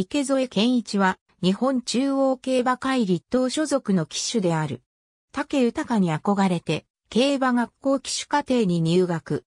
池添健一は、日本中央競馬会立党所属の騎手である。竹豊に憧れて、競馬学校騎手課程に入学。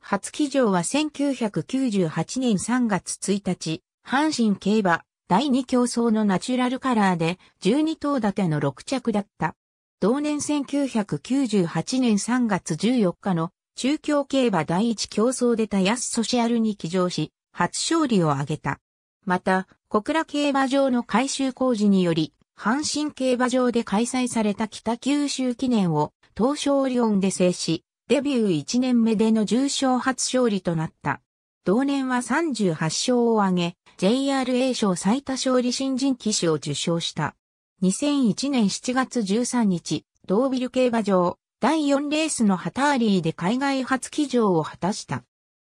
初騎乗は1998年3月1日、阪神競馬第2競争のナチュラルカラーで12頭立ての6着だった。同年1998年3月14日の中京競馬第1競争でた安ソシアルに騎乗し、初勝利を挙げた。また、小倉競馬場の改修工事により、阪神競馬場で開催された北九州記念を東証リオンで制し、デビュー1年目での重賞初勝利となった。同年は38勝を挙げ、JRA 賞最多勝利新人騎士を受賞した。2001年7月13日、ドービル競馬場、第4レースのハターリーで海外初騎乗を果たした。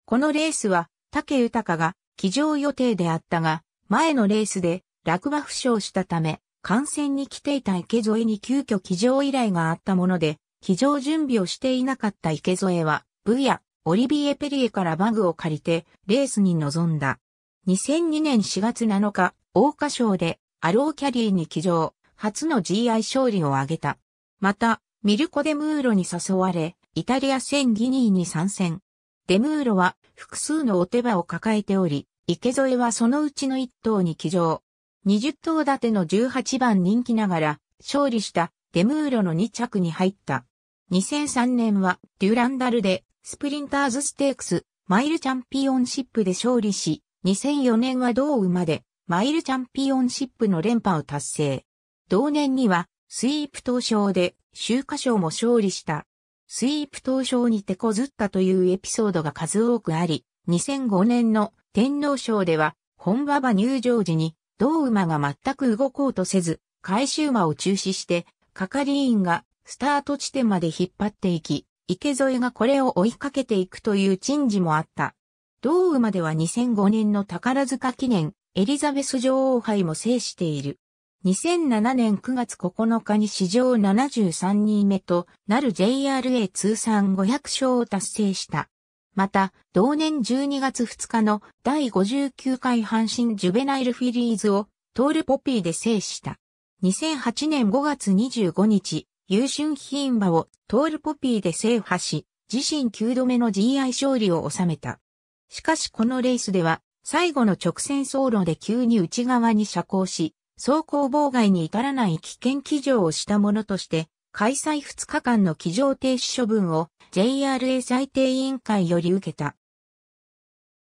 このレースは、竹豊が騎乗予定であったが、前のレースで落馬負傷したため、観戦に来ていた池添に急遽騎乗依頼があったもので、騎乗準備をしていなかった池添は、ブヤ、オリビエ・ペリエからバグを借りて、レースに臨んだ。2002年4月7日、大花賞で、アローキャリーに騎乗、初の GI 勝利を挙げた。また、ミルコ・デムーロに誘われ、イタリア戦ギニーに参戦。デムーロは複数のお手場を抱えており、池添はそのうちの1頭に騎乗。20頭立ての18番人気ながら、勝利したデムーロの2着に入った。2003年はデュランダルでスプリンターズステークスマイルチャンピオンシップで勝利し、2004年は同馬でマイルチャンピオンシップの連覇を達成。同年にはスイープ東賞で秋華賞も勝利した。スイープ東賞に手こずったというエピソードが数多くあり、2005年の天皇賞では、本馬場入場時に、同馬が全く動こうとせず、回収馬を中止して、係員がスタート地点まで引っ張っていき、池添がこれを追いかけていくという珍事もあった。同馬では2005年の宝塚記念、エリザベス女王杯も制している。2007年9月9日に史上73人目となる JRA 通算500勝を達成した。また、同年12月2日の第59回阪神ジュベナイルフィリーズをトールポピーで制した。2008年5月25日、優春品馬をトールポピーで制覇し、自身9度目の GI 勝利を収めた。しかしこのレースでは、最後の直線走路で急に内側に車光し、走行妨害に至らない危険騎乗をしたものとして、開催2日間の機場停止処分を JRA 最低委員会より受けた。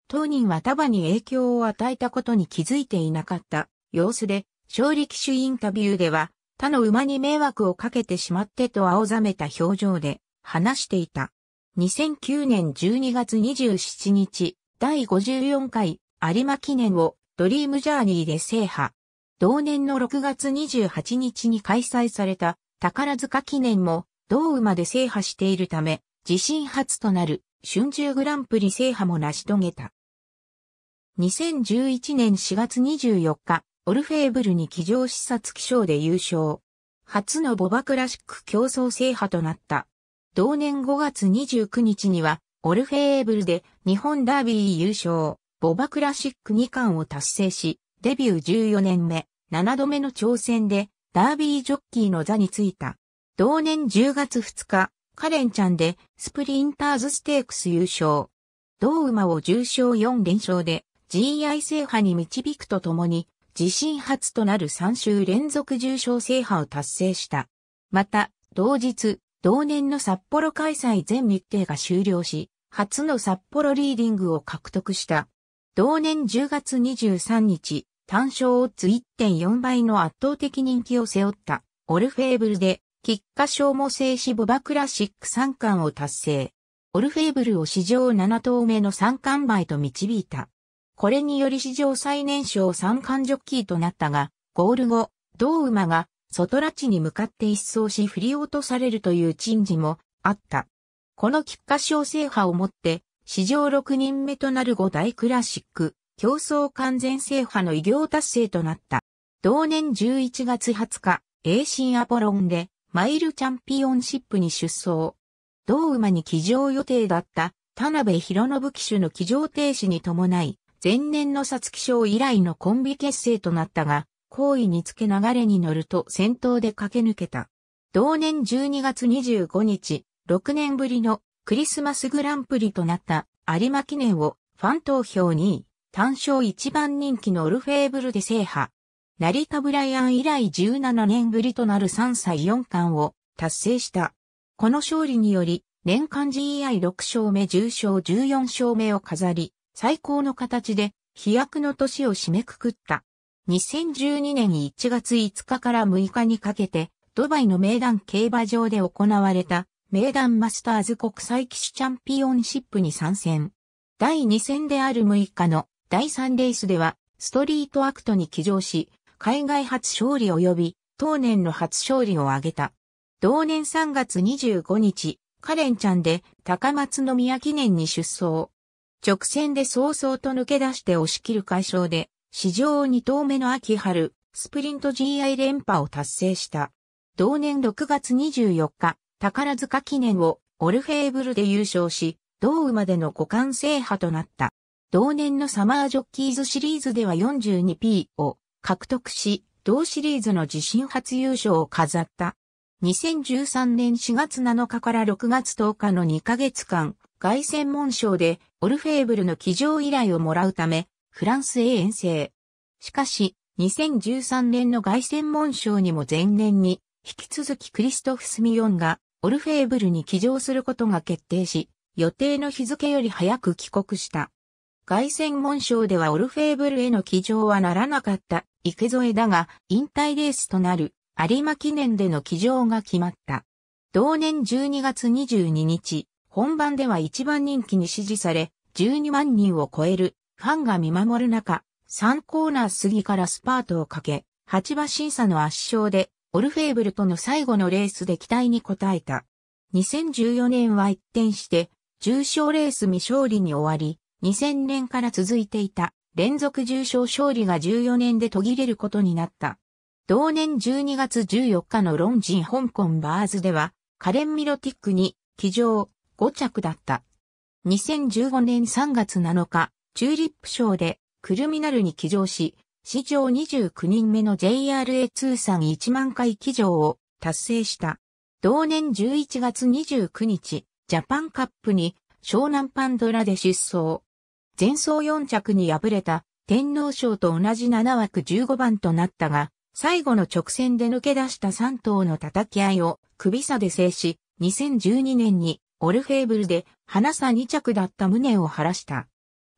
当人は束に影響を与えたことに気づいていなかった様子で、勝利機種インタビューでは、他の馬に迷惑をかけてしまってと青ざめた表情で話していた。2009年12月27日、第54回有馬記念をドリームジャーニーで制覇。同年の6月28日に開催された宝塚記念も同馬で制覇しているため、自身初となる春秋グランプリ制覇も成し遂げた。2011年4月24日、オルフェーブルに騎乗視察気象で優勝。初のボバクラシック競争制覇となった。同年5月29日には、オルフェーブルで日本ダービー優勝、ボバクラシック2冠を達成し、デビュー14年目、7度目の挑戦でダービージョッキーの座についた。同年10月2日、カレンちゃんでスプリンターズステークス優勝。同馬を重賞4連勝で GI 制覇に導くとともに、自身初となる3週連続重賞制覇を達成した。また、同日、同年の札幌開催全日程が終了し、初の札幌リーディングを獲得した。同年10月23日、単勝オッズ1.4倍の圧倒的人気を背負った、オルフェーブルで、菊花賞も制しボバクラシック三冠を達成。オルフェーブルを史上7頭目の三冠倍と導いた。これにより史上最年少三冠ジョッキーとなったが、ゴール後、同馬が、外拉致に向かって一掃し振り落とされるという珍事もあった。この菊花賞制覇をもって、史上6人目となる5大クラシック、競争完全制覇の偉業達成となった。同年11月20日、英進アポロンでマイルチャンピオンシップに出走。同馬に騎乗予定だった田辺博信騎手の騎乗停止に伴い、前年の皐月賞以来のコンビ結成となったが、好意につけ流れに乗ると先頭で駆け抜けた。同年12月25日、6年ぶりのクリスマスグランプリとなった有馬記念をファン投票2位、単勝一番人気のオルフェーブルで制覇。成田ブライアン以来17年ぶりとなる3歳4冠を達成した。この勝利により、年間 GI6 勝目10勝14勝目を飾り、最高の形で飛躍の年を締めくくった。2012年1月5日から6日にかけて、ドバイの名団競馬場で行われた、名団マスターズ国際騎手チャンピオンシップに参戦。第2戦である6日の第3レースでは、ストリートアクトに騎乗し、海外初勝利及び、当年の初勝利を挙げた。同年3月25日、カレンちゃんで高松宮記念に出走。直線で早々と抜け出して押し切る快勝で、史上2頭目の秋春、スプリント GI 連覇を達成した。同年6月24日、宝塚記念をオルフェーブルで優勝し、同馬での五冠制覇となった。同年のサマージョッキーズシリーズでは 42P を獲得し、同シリーズの自身初優勝を飾った。2013年4月7日から6月10日の2ヶ月間、外戦門賞でオルフェーブルの騎乗依頼をもらうため、フランスへ遠征。しかし、2013年の外戦門賞にも前年に、引き続きクリストフ・スミヨンがオルフェーブルに騎乗することが決定し、予定の日付より早く帰国した。凱旋門賞ではオルフェーブルへの騎乗はならなかった池添だが、引退レースとなる有馬記念での騎乗が決まった。同年12月22日、本番では一番人気に支持され、12万人を超えるファンが見守る中、3コーナー過ぎからスパートをかけ、8馬審査の圧勝で、オルフェーブルとの最後のレースで期待に応えた。2014年は一転して、重賞レース未勝利に終わり、2000年から続いていた連続重賞勝利が14年で途切れることになった。同年12月14日のロンジン香港バーズでは、カレン・ミロティックに、騎乗、5着だった。2015年3月7日、チューリップ賞で、クルミナルに騎乗し、史上29人目の JRA 通算1万回騎乗を達成した。同年11月29日、ジャパンカップに湘南パンドラで出走。前走4着に敗れた天皇賞と同じ7枠15番となったが、最後の直線で抜け出した3頭の叩き合いを首差で制し、2012年にオルフェーブルで花差2着だった胸を晴らした。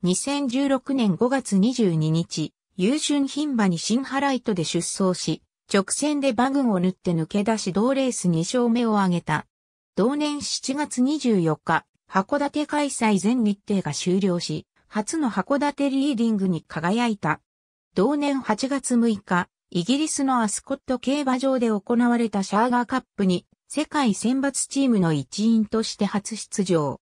2016年5月22日、優春牝馬に新ハライトで出走し、直線で馬群を縫って抜け出し同レース2勝目を挙げた。同年7月24日、函館開催全日程が終了し、初の函館リーディングに輝いた。同年8月6日、イギリスのアスコット競馬場で行われたシャーガーカップに世界選抜チームの一員として初出場。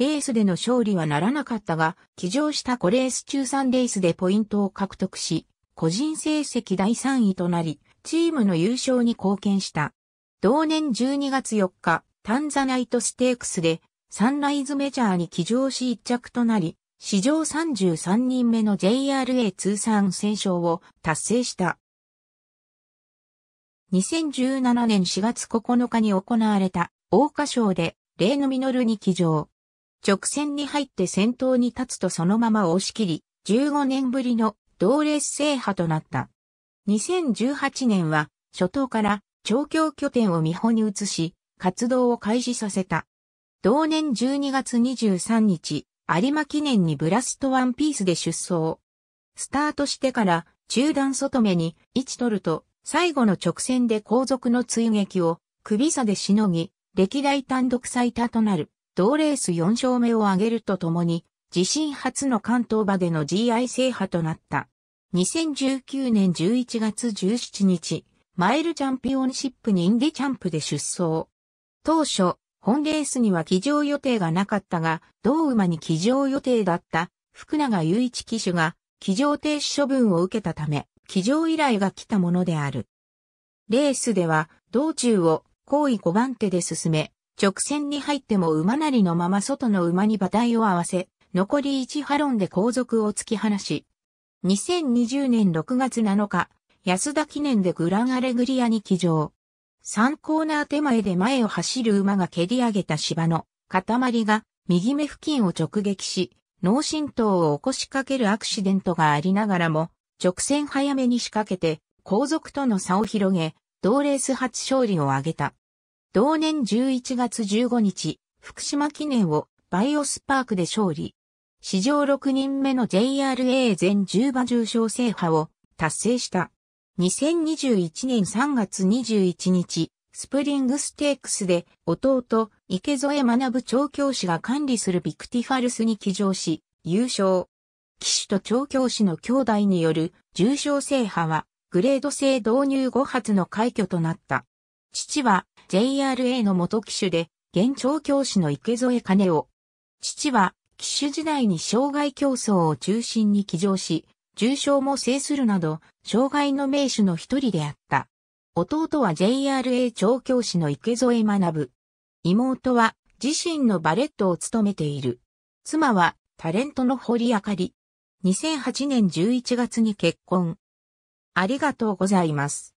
レースでの勝利はならなかったが、騎乗した5レース中3レースでポイントを獲得し、個人成績第3位となり、チームの優勝に貢献した。同年12月4日、タンザナイトステークスでサンライズメジャーに騎乗し一着となり、史上33人目の JRA 通算戦勝を達成した。2017年4月9日に行われた大花賞で例の実に騎乗。直線に入って先頭に立つとそのまま押し切り、15年ぶりの同レース制覇となった。2018年は初頭から調教拠点を見本に移し、活動を開始させた。同年12月23日、有馬記念にブラストワンピースで出走。スタートしてから中段外目に位置取ると最後の直線で後続の追撃を首差でしのぎ、歴代単独最多となる同レース4勝目を挙げるとともに自身初の関東馬での GI 制覇となった。2019年11月17日、マイルチャンピオンシップにインディチャンプで出走。当初、本レースには騎乗予定がなかったが、同馬に騎乗予定だった福永雄一騎手が騎乗停止処分を受けたため、騎乗依頼が来たものである。レースでは、道中を後位5番手で進め、直線に入っても馬なりのまま外の馬に馬体を合わせ、残り1ハロンで後続を突き放し、2020年6月7日、安田記念でグランアレグリアに騎乗。3コーナー手前で前を走る馬が蹴り上げた芝の塊が右目付近を直撃し、脳震盪を起こしかけるアクシデントがありながらも、直線早めに仕掛けて、後続との差を広げ、同レース初勝利を挙げた。同年11月15日、福島記念をバイオスパークで勝利。史上6人目の JRA 全10馬重賞制覇を達成した。2021年3月21日、スプリングステークスで弟、池添学調教師が管理するビクティファルスに騎乗し、優勝。騎手と調教師の兄弟による重賞制覇は、グレード制導入後発の快挙となった。父は JRA の元騎手で、現調教師の池添金夫。父は、騎手時代に障害競争を中心に騎乗し、重傷も制するなど、障害の名手の一人であった。弟は JRA 調教師の池添学。妹は自身のバレットを務めている。妻はタレントの堀あかり。2008年11月に結婚。ありがとうございます。